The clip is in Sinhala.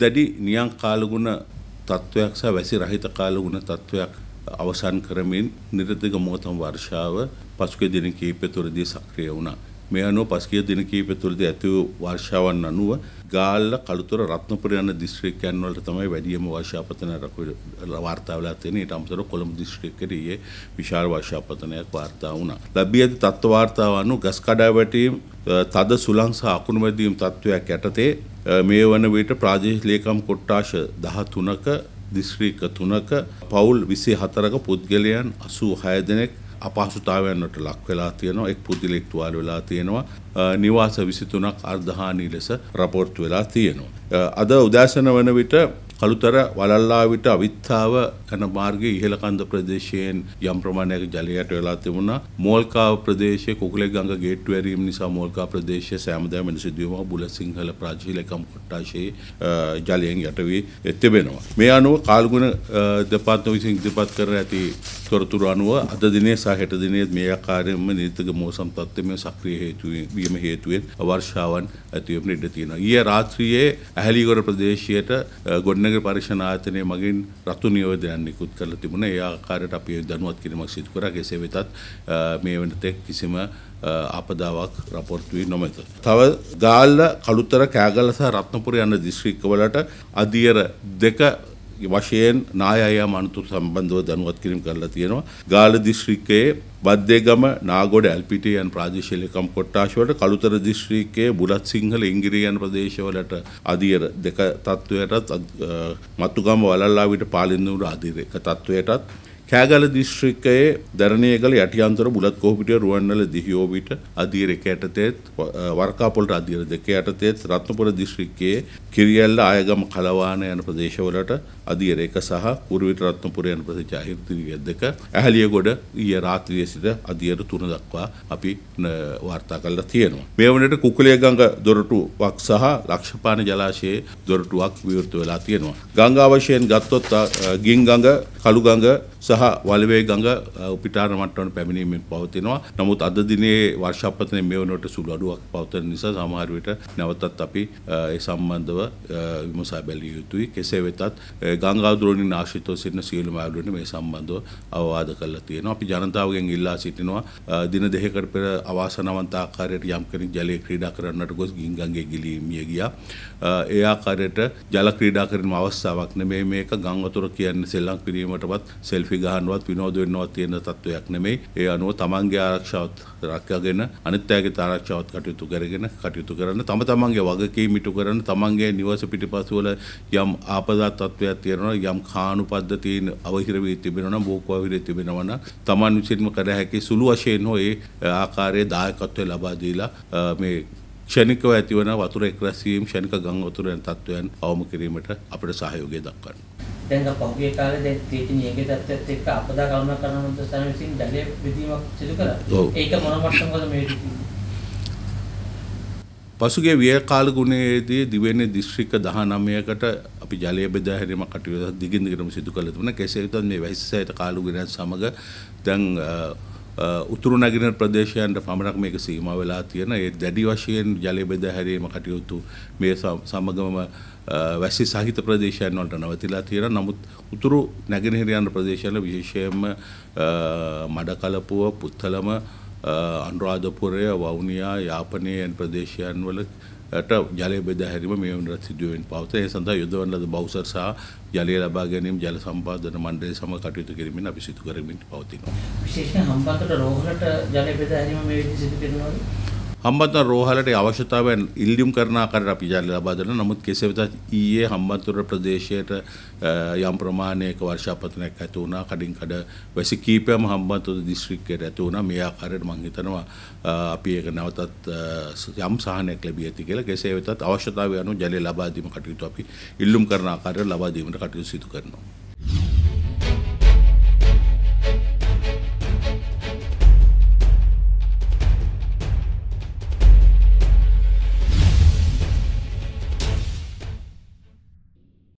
දැඩි නියං කාලගුණ තත්ත්වයක් සහ වැසි රහිත කාලගුණ තත්ත්වයක් අවසන් කරමින් නිරතික මෝතම් වර්ෂාව පසුගිය දින කිහිපය තුළදී සක්‍රිය වුණා. මේ අනුව පසුගිය දින කිහිපය තුළදී ඇති වූ වර්ෂාවන් අනුව ගාල්ල කළුතර රත්නපුර යන දිස්ත්‍රික්කයන් වලට තමයි වැඩිම වර්ෂාපතන වාර්තා වෙලා තියෙන්නේ. ඊට අමතරව කොළඹ දිස්ත්‍රික්කයේ ඊයේ විශාල වර්ෂාපතනයක් වාර්තා වුණා. ලැබී ඇති තත්ත්ව වාර්තාව අනුව ගස් කඩාවැටීම්, තද සුළං සහ අකුණු මැදීම් තත්ත්වයක් යටතේ මේ වන විට ප්‍රාදේශීය ලේකම් කොට්ටාශ 13ක දිස්ත්‍රික්ක 3ක පවුල් 24ක පුද්ගලයන් 86 දෙනෙක් අපහසුතාවයන්ට ලක් වෙලා තියෙනවා එක් පුද්ගලෙක් තුවාල වෙලා තියෙනවා නිවාස 23ක් අර්ධහානී ලෙස රපෝර්ට් වෙලා තියෙනවා අද උදෑසන වන විට කළුතර වලල්ලාවිට අවිත්තාව යන මාර්ගයේ ඉහළ කන්ද ප්‍රදේශයෙන් යම් ප්‍රමාණයක ජලයට වෙලා තිබුණා. මෝල්කාව ප්‍රදේශයේ කුකුලේ ගඟ ගේට්ටු වැරීම නිසා මෝල්කාව ප්‍රදේශයේ සෑමදාම වෙන සිදුවීමක් බුලසිංහල ප්‍රාචීල එකම් කොට්ටාශයේ ජලයෙන් යට වී තිබෙනවා. මේ අනුව කාල්ගුණ දෙපාර්තමේන්තුව විසින් ඉදිරිපත් කර ඇති තොරතුරු අනුව අද දිනේ සහ හෙට දිනේ මේ ආකාරයෙන්ම නීතිග මෝසම් තත්ත්වයේ සක්‍රිය හේතු වීම හේතුවෙන් වර්ෂාවන් ඇතිවීම ඉඩ තියෙනවා. ඊයේ රාත්‍රියේ ඇහැලිගොඩ ප්‍රදේශයට ගොඩනැගිලි පරීක්ෂණ ආයතනය මගින් රතු නියෝජනයක් නිකුත් කරලා තිබුණා. ඒ ආකාරයට අපි දැනුවත් කිරීමක් සිදු කරා. කෙසේ වෙතත් මේ වෙනතෙක් කිසිම ආපදාවක් රපෝර්තු වී නොමැත. තව ගාල්ල, කළුතර, කෑගල්ල සහ රත්නපුර යන දිස්ත්‍රික්කවලට අදියර දෙක වශයෙන් නායයා මනතු සම්බන්ධව දැනුවත් කිරීම කරලා තියෙනවා. ගාල දිස්ත්‍රික්කයේ බද්දේගම නාගොඩ එල්පීටී යන ප්‍රාදේශීය ලේකම් කොට්ටාශ වලට කළුතර දිස්ත්‍රික්කයේ බුලත් සිංහල ඉංග්‍රීසි යන ප්‍රදේශවලට අධිර දෙක තත්වයටත් මතුගම වලල්ලාවිට පාලින්දුර අධිර එක තත්වයටත් කෑගල දිශ්‍රිකයේ දැරණයගල යටියන්තර බුලත් කෝපිටිය රුවන්නල දිහියෝබිට අධීර එක යටතේත් වර්කාපොලට අධීර දෙක යටතේත් රත්නපුර දිශ්‍රික්කයේ කිරියල්ල ආයගම කලවාන යන ප්‍රදේශවලට අධීර එක සහ කුරුවිට රත්නපුර යන ප්‍රදේශ අහිර්තිරිය දෙක ඇහැලියගොඩ ඊයේ රාත්‍රියේ සිට අධීර තුන දක්වා අපි වාර්තා කරලා තියෙනවා. මේ වනට කුකුලිය ගඟ දොරටුවක් සහ ලක්ෂපාන ජලාශයේ දොරටුවක් විවෘත වෙලා තියෙනවා. ගංගා වශයෙන් ගත්තොත් ගින් ගඟ, කළු ගඟ සහ වලවේ ගඟ උපිටාන මට්ටමට පැමිණීමෙන් පවතිනවා. නමුත් අද දිනේ වර්ෂාපතනය මෙවනට සුළු අඩුවක් පවතින නිසා සමහර විට නැවතත් අපි ඒ සම්බන්ධව විමසා බැලිය යුතුයි. කෙසේ වෙතත් ගංගා දොරණින් ආශ්‍රිතව සිටින සියලුම අයලුන්ට මේ සම්බන්ධව අවවාද කරලා තියෙනවා. අපි ජනතාවගෙන් ඉල්ලා සිටිනවා දින දෙකකට පෙර අවාසනාවන්ත ආකාරයට යම් කෙනෙක් ජලයේ ක්‍රීඩා කරන්නට ගොස් ගින්ගඟේ ගිලී මිය ගියා. ඒ ආකාරයට ජල ක්‍රීඩා කරන අවස්ථාවක් නෙමෙයි මේක ගංගා වතුර කියන්නේ සෙල්ලම් කිරීමටවත් සෙල්ෆි කොපි ගහන්නවත් විනෝද වෙන්නවත් තියෙන තත්වයක් නෙමෙයි. ඒ අනුව තමන්ගේ ආරක්ෂාවත් රැකගෙන අනිත් අයගේ ආරක්ෂාවත් කටයුතු කරගෙන කටයුතු කරන තම තමන්ගේ වගකීම් ඉටු කරන තමන්ගේ නිවස පිටිපසුවල යම් ආපදා තත්වයක් තියෙනවා යම් කානු පද්ධතීන් අවහිර වී තිබෙනවා නම් බෝකුව විරේ තිබෙනවා නම් තමන් විසින්ම කර හැකි සුළු වශයෙන් හෝ ඒ ආකාරයේ දායකත්වය ලබා දීලා මේ ක්ෂණිකව ඇතිවන වතුර එක්රැස්වීම ක්ෂණික ගං වතුර යන තත්වයන් අවම කිරීමට අපිට සහයෝගය දක්වන්න. දැන් පහුගිය කාලේ දැන් තීතිනියගේ தත්ත්වයත් එක්ක අපදා කල්පනා කරන මුද්‍රස්ථාන විසින් ජලය බෙදීමක් සිදු කළා. ඒක මොන මට්ටමකද මේ පසුගිය විය කාලගුණයේදී දිවෙන්නේ දිස්ත්‍රික්ක 19කට අපි ජලය බෙදා හැරීම කටයුතු දිගින් දිගටම සිදු කළ තිබුණා. කෙසේ වෙතත් මේ වැහිස්සයට කාලගුණයත් සමග දැන් උතුරු නැගින ප්‍රදේශයන්ට පමණක් මේක සීම වෙලා තියෙන ඒ දැඩි වශයෙන් ජලය බෙදා හැරීම කටයුතු මේ සමගම වැසි සහිත ප්‍රදේශයන් වලට නවතිලා තියෙන නමුත් උතුරු නැගෙනහිරයන් ප්‍රදේශවල විශේෂයෙන්ම මඩකලපුව පුත්තලම අනුරාධපුරය වවුනියා යාපනයේ ප්‍රදේශයන් වල ට ජලය බෙදා හැරීම මේ වනරත් සිදුවෙන් පවත ඒ සඳහා යොදවන ලද බෞසර් සහ ජලය ලබා ගැනීම ජල සම්පාදන මණ්ඩලය සම කටයුතු කිරීමෙන් අපි සිදු කරමින් පවතිනවා. විශේෂයෙන් හම්බන්තොට රෝහලට ජලය බෙදා හැරීම මේ විදිහට සිදු කරනවාද? හම්බන්තොට රෝහලට අවශ්‍යතාවයන් ඉල්ලීම් කරන ආකාරයට අපි ජාලය ලබා දෙනවා. නමුත් කෙසේ වෙතත් ඊයේ හම්බන්තොට ප්‍රදේශයට යම් ප්‍රමාණයක වර්ෂාපතනයක් ඇති වුණා. කඩින් කඩ වැසි කීපයක්ම හම්බන්තොට දිස්ත්‍රික්කයට ඇති වුණා. මේ ආකාරයට මම හිතනවා අපි ඒක නැවතත් යම් සහනයක් ලැබිය ඇති කියලා. කෙසේ වෙතත් අවශ්‍යතාවය අනුව ජලය ලබා දීම කටයුතු අපි ඉල්ලුම් කරන ආකාරයට ලබා දීමට කටයුතු සිදු කරනවා.